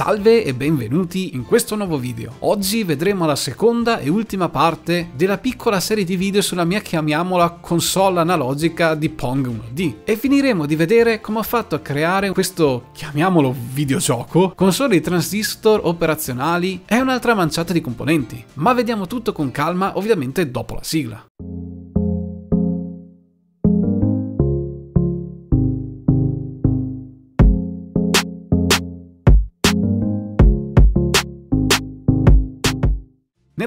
Salve e benvenuti in questo nuovo video. Oggi vedremo la seconda e ultima parte della piccola serie di video sulla mia chiamiamola console analogica di Pong 1D e finiremo di vedere come ho fatto a creare questo, chiamiamolo videogioco, con solo i transistor operazionali e un'altra manciata di componenti. Ma vediamo tutto con calma ovviamente dopo la sigla.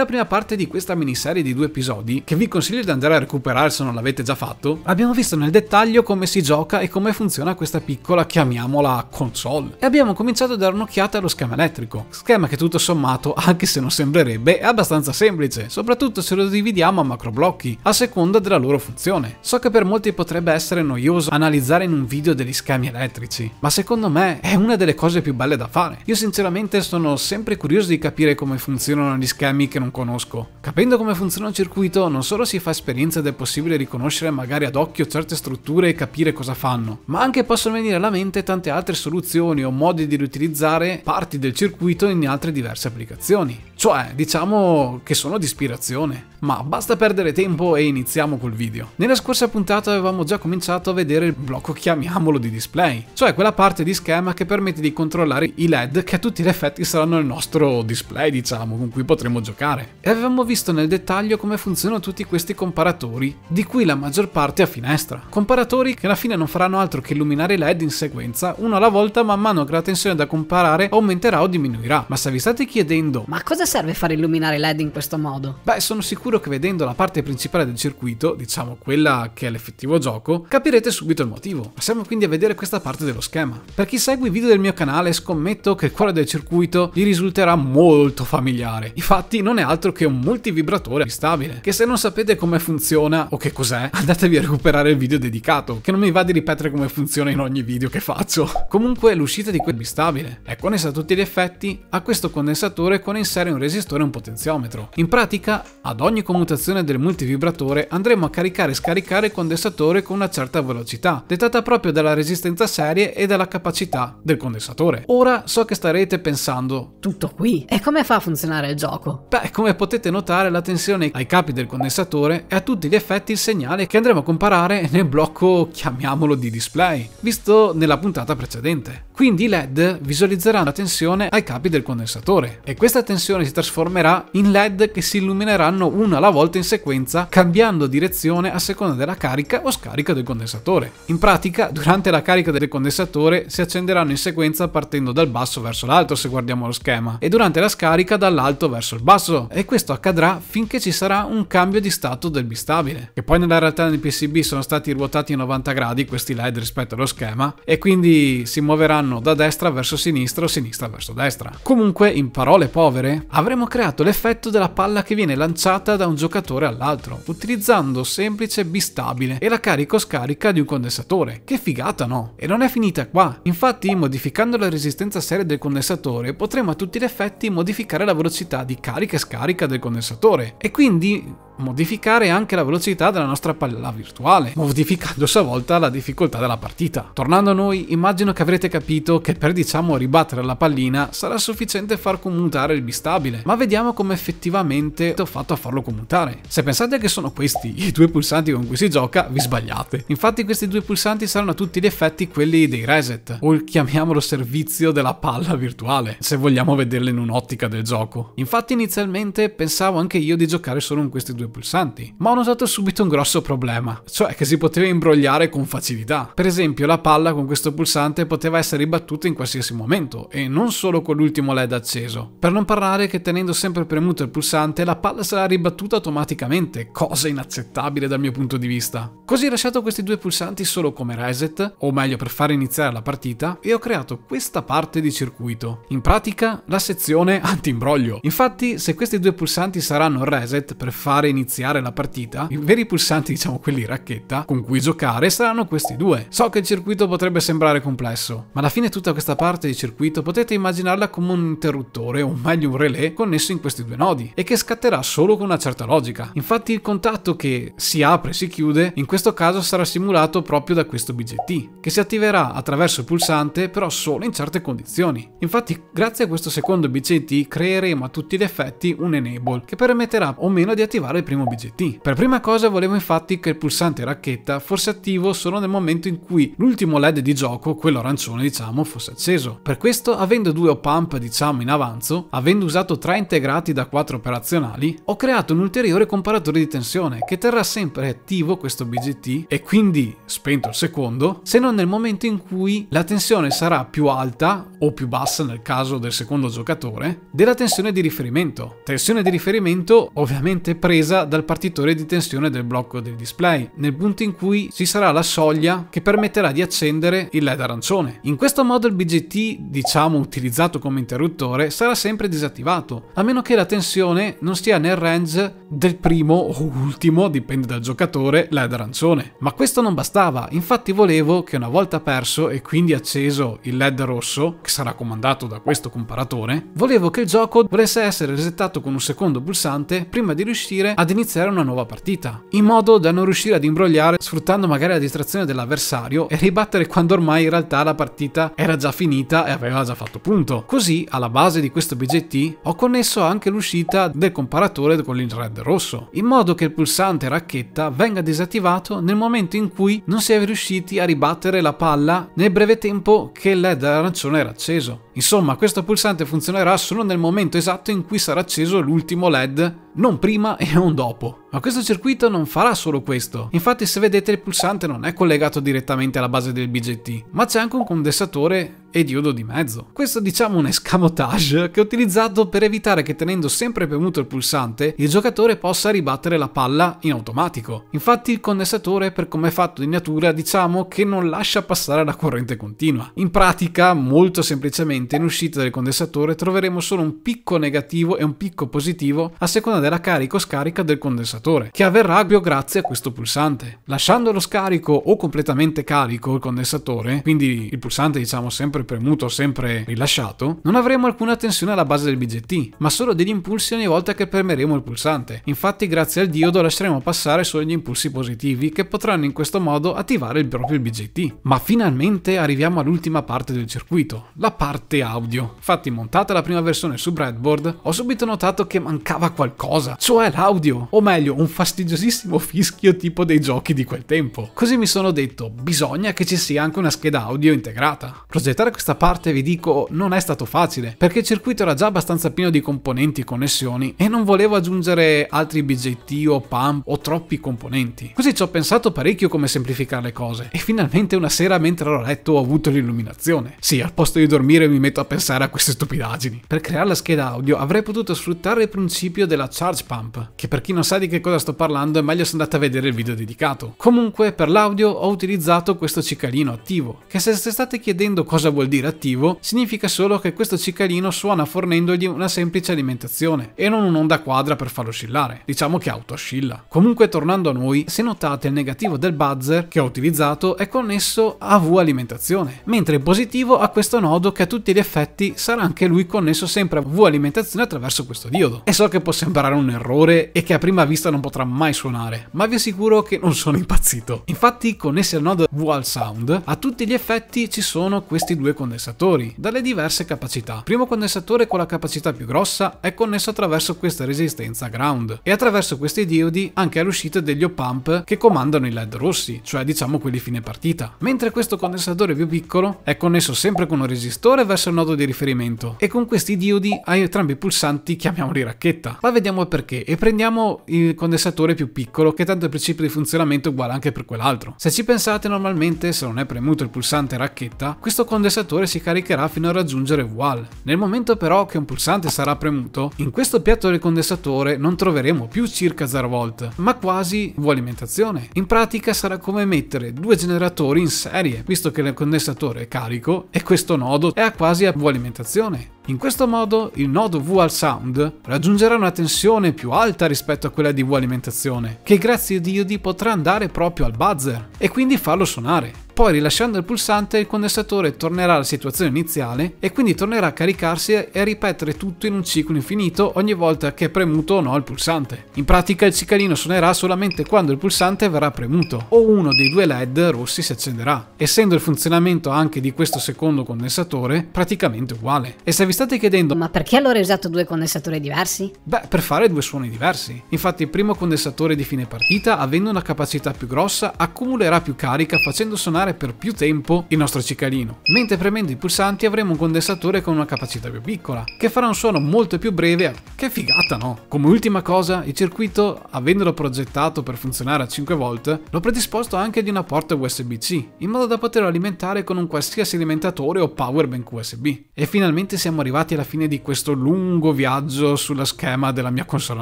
la prima parte di questa miniserie di due episodi, che vi consiglio di andare a recuperare se non l'avete già fatto, abbiamo visto nel dettaglio come si gioca e come funziona questa piccola, chiamiamola, console. E abbiamo cominciato a dare un'occhiata allo schema elettrico, schema che tutto sommato, anche se non sembrerebbe, è abbastanza semplice, soprattutto se lo dividiamo a macroblocchi, a seconda della loro funzione. So che per molti potrebbe essere noioso analizzare in un video degli schemi elettrici, ma secondo me è una delle cose più belle da fare. Io sinceramente sono sempre curioso di capire come funzionano gli schemi che non non conosco. Capendo come funziona un circuito, non solo si fa esperienza ed è possibile riconoscere magari ad occhio certe strutture e capire cosa fanno, ma anche possono venire alla mente tante altre soluzioni o modi di riutilizzare parti del circuito in altre diverse applicazioni. Cioè, diciamo che sono di ispirazione. Ma basta perdere tempo e iniziamo col video. Nella scorsa puntata avevamo già cominciato a vedere il blocco chiamiamolo di display, cioè quella parte di schema che permette di controllare i LED che a tutti gli effetti saranno il nostro display, diciamo, con cui potremo giocare fare e avevamo visto nel dettaglio come funzionano tutti questi comparatori, di cui la maggior parte a finestra. Comparatori che alla fine non faranno altro che illuminare i led in sequenza, uno alla volta man mano che la tensione da comparare aumenterà o diminuirà. Ma se vi state chiedendo ma cosa serve far illuminare i led in questo modo? Beh, sono sicuro che vedendo la parte principale del circuito, diciamo quella che è l'effettivo gioco, capirete subito il motivo. Passiamo quindi a vedere questa parte dello schema. Per chi segue i video del mio canale scommetto che il cuore del circuito gli risulterà molto familiare. Infatti non è altro altro che un multivibratore stabile, che se non sapete come funziona o che cos'è, andatevi a recuperare il video dedicato, che non mi va di ripetere come funziona in ogni video che faccio. Comunque l'uscita di quel bistabile è connessa a tutti gli effetti a questo condensatore con in serie un resistore e un potenziometro. In pratica, ad ogni commutazione del multivibratore andremo a caricare e scaricare il condensatore con una certa velocità, dettata proprio dalla resistenza serie e dalla capacità del condensatore. Ora so che starete pensando... Tutto qui? E come fa a funzionare il gioco? Beh, come potete notare la tensione ai capi del condensatore è a tutti gli effetti il segnale che andremo a comparare nel blocco chiamiamolo di display, visto nella puntata precedente. Quindi i LED visualizzeranno la tensione ai capi del condensatore e questa tensione si trasformerà in LED che si illumineranno una alla volta in sequenza cambiando direzione a seconda della carica o scarica del condensatore. In pratica, durante la carica del condensatore si accenderanno in sequenza partendo dal basso verso l'alto se guardiamo lo schema e durante la scarica dall'alto verso il basso e questo accadrà finché ci sarà un cambio di stato del bistabile. Che poi nella realtà nel PCB sono stati ruotati a 90 gradi questi LED rispetto allo schema e quindi si muoveranno vanno da destra verso sinistra o sinistra verso destra. Comunque, in parole povere, avremo creato l'effetto della palla che viene lanciata da un giocatore all'altro, utilizzando semplice bistabile e la carico scarica di un condensatore. Che figata no? E non è finita qua. Infatti, modificando la resistenza serie del condensatore, potremo a tutti gli effetti modificare la velocità di carica e scarica del condensatore. E quindi modificare anche la velocità della nostra palla virtuale, modificando a sua volta la difficoltà della partita. Tornando a noi, immagino che avrete capito capito che per diciamo ribattere la pallina sarà sufficiente far commutare il bistabile, ma vediamo come effettivamente ho fatto a farlo commutare. Se pensate che sono questi i due pulsanti con cui si gioca, vi sbagliate. Infatti questi due pulsanti saranno a tutti gli effetti quelli dei reset, o chiamiamolo servizio della palla virtuale, se vogliamo vederla in un'ottica del gioco. Infatti inizialmente pensavo anche io di giocare solo con questi due pulsanti, ma ho notato subito un grosso problema, cioè che si poteva imbrogliare con facilità. Per esempio la palla con questo pulsante poteva essere ribattuta in qualsiasi momento e non solo con l'ultimo LED acceso. Per non parlare che tenendo sempre premuto il pulsante la palla sarà ribattuta automaticamente, cosa inaccettabile dal mio punto di vista. Così lasciato questi due pulsanti solo come reset, o meglio per far iniziare la partita, e ho creato questa parte di circuito. In pratica la sezione anti-imbroglio. Infatti se questi due pulsanti saranno reset per fare iniziare la partita, i veri pulsanti diciamo quelli racchetta con cui giocare saranno questi due. So che il circuito potrebbe sembrare complesso, ma la fine tutta questa parte di circuito potete immaginarla come un interruttore o meglio un relè connesso in questi due nodi e che scatterà solo con una certa logica. Infatti il contatto che si apre e si chiude in questo caso sarà simulato proprio da questo BGT che si attiverà attraverso il pulsante però solo in certe condizioni. Infatti grazie a questo secondo BGT creeremo a tutti gli effetti un enable che permetterà o meno di attivare il primo BGT. Per prima cosa volevo infatti che il pulsante racchetta fosse attivo solo nel momento in cui l'ultimo LED di gioco, quello arancione diciamo, diciamo, fosse acceso. Per questo, avendo due op-amp, diciamo, in avanzo, avendo usato tre integrati da quattro operazionali, ho creato un ulteriore comparatore di tensione che terrà sempre attivo questo BGT e quindi spento il secondo, se non nel momento in cui la tensione sarà più alta o più bassa nel caso del secondo giocatore, della tensione di riferimento. Tensione di riferimento ovviamente presa dal partitore di tensione del blocco del display, nel punto in cui ci sarà la soglia che permetterà di accendere il LED arancione. In questo questo modo il BGT, diciamo utilizzato come interruttore, sarà sempre disattivato, a meno che la tensione non sia nel range del primo o ultimo, dipende dal giocatore, LED arancione. Ma questo non bastava, infatti volevo che una volta perso e quindi acceso il LED rosso, che sarà comandato da questo comparatore, volevo che il gioco volesse essere resettato con un secondo pulsante prima di riuscire ad iniziare una nuova partita, in modo da non riuscire ad imbrogliare sfruttando magari la distrazione dell'avversario e ribattere quando ormai in realtà la partita partita era già finita e aveva già fatto punto. Così alla base di questo BGT ho connesso anche l'uscita del comparatore con il red rosso, in modo che il pulsante racchetta venga disattivato nel momento in cui non si è riusciti a ribattere la palla nel breve tempo che il LED arancione era acceso. Insomma, questo pulsante funzionerà solo nel momento esatto in cui sarà acceso l'ultimo LED, non prima e non dopo. Ma questo circuito non farà solo questo. Infatti se vedete il pulsante non è collegato direttamente alla base del BGT, ma c'è anche un condensatore e diodo di mezzo. Questo diciamo, è, diciamo un escamotage che ho utilizzato per evitare che tenendo sempre premuto il pulsante il giocatore possa ribattere la palla in automatico. Infatti il condensatore per come è fatto di natura diciamo che non lascia passare la corrente continua. In pratica molto semplicemente in uscita del condensatore troveremo solo un picco negativo e un picco positivo a seconda della carica o scarica del condensatore che avverrà proprio grazie a questo pulsante. Lasciando lo scarico o completamente carico il condensatore, quindi il pulsante diciamo sempre sempre premuto, sempre rilasciato, non avremo alcuna tensione alla base del BGT, ma solo degli impulsi ogni volta che premeremo il pulsante. Infatti grazie al diodo lasceremo passare solo gli impulsi positivi che potranno in questo modo attivare il proprio BGT. Ma finalmente arriviamo all'ultima parte del circuito, la parte audio. Infatti montata la prima versione su breadboard ho subito notato che mancava qualcosa, cioè l'audio, o meglio un fastidiosissimo fischio tipo dei giochi di quel tempo. Così mi sono detto, bisogna che ci sia anche una scheda audio integrata. Progettare fare questa parte vi dico non è stato facile, perché il circuito era già abbastanza pieno di componenti e connessioni e non volevo aggiungere altri BJT o pump o troppi componenti. Così ci ho pensato parecchio come semplificare le cose e finalmente una sera mentre ero a letto ho avuto l'illuminazione. Sì, al posto di dormire mi metto a pensare a queste stupidaggini. Per creare la scheda audio avrei potuto sfruttare il principio della charge pump, che per chi non sa di che cosa sto parlando è meglio se andate a vedere il video dedicato. Comunque per l'audio ho utilizzato questo cicalino attivo, che se state chiedendo cosa vuol vuol dire attivo, significa solo che questo cicalino suona fornendogli una semplice alimentazione e non un'onda quadra per farlo oscillare. Diciamo che auto oscilla. Comunque tornando a noi, se notate il negativo del buzzer che ho utilizzato è connesso a V alimentazione, mentre il positivo a questo nodo che a tutti gli effetti sarà anche lui connesso sempre a V alimentazione attraverso questo diodo. E so che può sembrare un errore e che a prima vista non potrà mai suonare, ma vi assicuro che non sono impazzito. Infatti connessi al nodo V al sound, a tutti gli effetti ci sono questi due due condensatori, dalle diverse capacità. primo condensatore con la capacità più grossa è connesso attraverso questa resistenza ground e attraverso questi diodi anche all'uscita degli op-amp che comandano i LED rossi, cioè diciamo quelli fine partita, mentre questo condensatore più piccolo è connesso sempre con un resistore verso il nodo di riferimento e con questi diodi ha entrambi i pulsanti chiamiamoli racchetta. Ma vediamo il perché e prendiamo il condensatore più piccolo che tanto il principio di funzionamento è uguale anche per quell'altro. Se ci pensate normalmente se non è premuto il pulsante racchetta questo condensatore processatore si caricherà fino a raggiungere uguale. Nel momento però che un pulsante sarà premuto, in questo piatto del condensatore non troveremo più circa 0V, ma quasi V alimentazione. In pratica sarà come mettere due generatori in serie, visto che il condensatore è carico e questo nodo è a quasi a V alimentazione. In questo modo il nodo V sound raggiungerà una tensione più alta rispetto a quella di V alimentazione, che grazie ai diodi potrà andare proprio al buzzer e quindi farlo suonare poi rilasciando il pulsante il condensatore tornerà alla situazione iniziale e quindi tornerà a caricarsi e a ripetere tutto in un ciclo infinito ogni volta che è premuto o no il pulsante. In pratica il cicalino suonerà solamente quando il pulsante verrà premuto o uno dei due led rossi si accenderà, essendo il funzionamento anche di questo secondo condensatore praticamente uguale. E se vi state chiedendo ma perché allora hai usato due condensatori diversi? Beh, per fare due suoni diversi. Infatti il primo condensatore di fine partita avendo una capacità più grossa accumulerà più carica facendo suonare alimentare per più tempo il nostro cicalino, mentre premendo i pulsanti avremo un condensatore con una capacità più piccola, che farà un suono molto più breve, che figata no? Come ultima cosa, il circuito, avendolo progettato per funzionare a 5V, l'ho predisposto anche di una porta USB-C, in modo da poterlo alimentare con un qualsiasi alimentatore o powerbank USB. E finalmente siamo arrivati alla fine di questo lungo viaggio sulla schema della mia console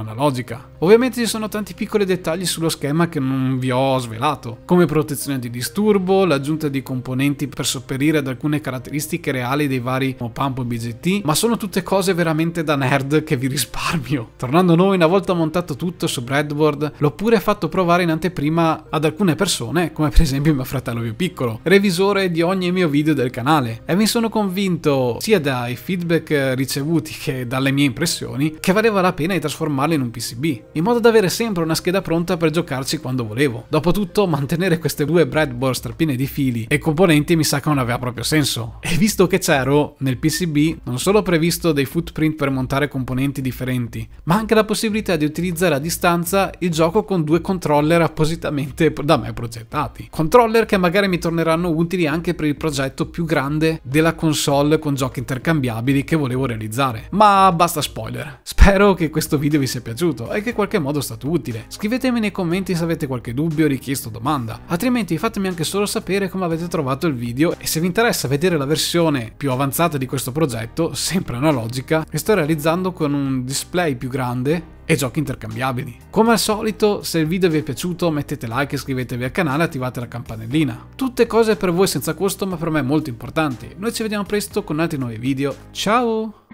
analogica. Ovviamente ci sono tanti piccoli dettagli sullo schema che non vi ho svelato, come protezione di disturbo, la l'aggiunta di componenti per sopperire ad alcune caratteristiche reali dei vari Mopampo e BGT, ma sono tutte cose veramente da nerd che vi risparmio. Tornando a noi, una volta montato tutto su breadboard, l'ho pure fatto provare in anteprima ad alcune persone, come per esempio mio fratello più piccolo, revisore di ogni mio video del canale, e mi sono convinto sia dai feedback ricevuti che dalle mie impressioni che valeva la pena di trasformarli in un PCB, in modo da avere sempre una scheda pronta per giocarci quando volevo. Dopotutto, mantenere queste due breadboard strappine di fili e componenti mi sa che non aveva proprio senso. E visto che c'ero, nel PCB non solo ho previsto dei footprint per montare componenti differenti, ma anche la possibilità di utilizzare a distanza il gioco con due controller appositamente da me progettati. Controller che magari mi torneranno utili anche per il progetto più grande della console con giochi intercambiabili che volevo realizzare. Ma basta spoiler. Spero che questo video vi sia piaciuto e che in qualche modo sia stato utile. Scrivetemi nei commenti se avete qualche dubbio, richiesto o domanda, altrimenti fatemi anche solo sapere sapere come avete trovato il video e se vi interessa vedere la versione più avanzata di questo progetto, sempre analogica, che sto realizzando con un display più grande e giochi intercambiabili. Come al solito, se il video vi è piaciuto mettete like, iscrivetevi al canale e attivate la campanellina. Tutte cose per voi senza costo ma per me molto importanti. Noi ci vediamo presto con altri nuovi video. Ciao!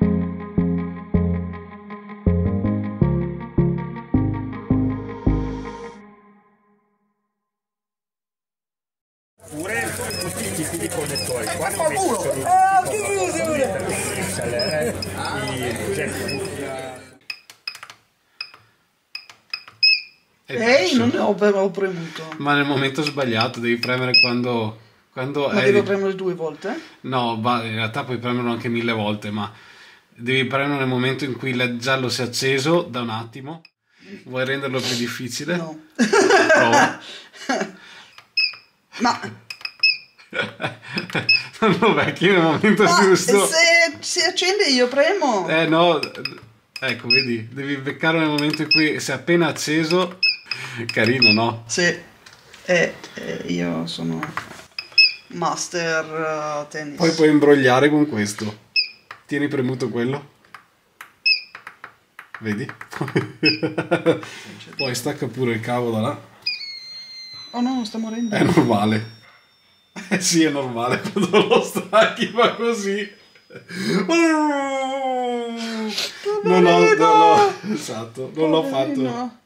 premuto. Ma nel momento sbagliato devi premere quando... quando ma eri... devo premere due volte? No, ma in realtà puoi premerlo anche mille volte, ma devi premere nel momento in cui il giallo si è acceso da un attimo. Vuoi renderlo più difficile? No. ma... non lo becchi nel momento ma giusto. Se si accende io premo. Eh no, ecco, vedi, devi beccarlo nel momento in cui si è appena acceso Carino, no? Sì, e, e io sono master uh, tennis. Poi puoi imbrogliare con questo. Tieni premuto quello. Vedi? Poi stacca pure il cavo da là. Oh no, sta morendo. È normale. Eh sì, è normale quando lo stacchi va così. non ho, no, no, esatto, non l'ho fatto.